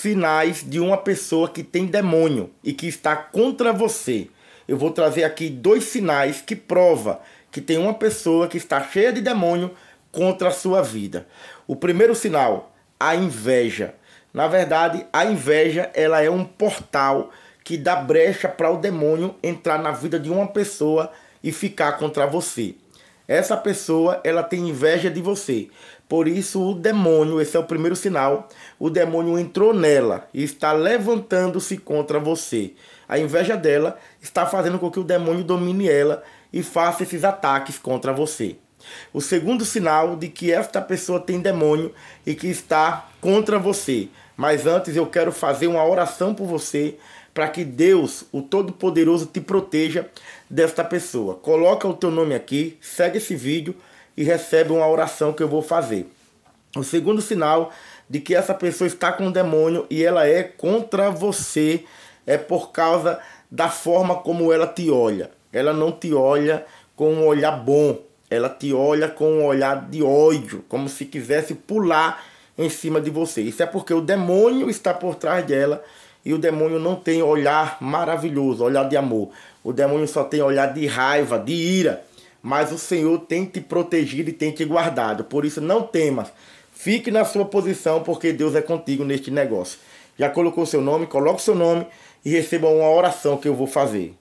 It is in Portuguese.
sinais de uma pessoa que tem demônio e que está contra você. Eu vou trazer aqui dois sinais que prova que tem uma pessoa que está cheia de demônio contra a sua vida. O primeiro sinal, a inveja. Na verdade, a inveja ela é um portal que dá brecha para o demônio entrar na vida de uma pessoa e ficar contra você essa pessoa ela tem inveja de você. Por isso o demônio, esse é o primeiro sinal, o demônio entrou nela e está levantando-se contra você. A inveja dela está fazendo com que o demônio domine ela e faça esses ataques contra você. O segundo sinal de que esta pessoa tem demônio e que está contra você. Mas antes eu quero fazer uma oração por você para que Deus, o Todo-Poderoso, te proteja desta pessoa. Coloca o teu nome aqui, segue esse vídeo e recebe uma oração que eu vou fazer. O segundo sinal de que essa pessoa está com um demônio e ela é contra você é por causa da forma como ela te olha. Ela não te olha com um olhar bom, ela te olha com um olhar de ódio, como se quisesse pular em cima de você. Isso é porque o demônio está por trás dela e o demônio não tem olhar maravilhoso, olhar de amor. O demônio só tem olhar de raiva, de ira. Mas o Senhor tem te protegido e tem te guardado. Por isso, não temas. Fique na sua posição, porque Deus é contigo neste negócio. Já colocou seu nome? Coloque seu nome e receba uma oração que eu vou fazer.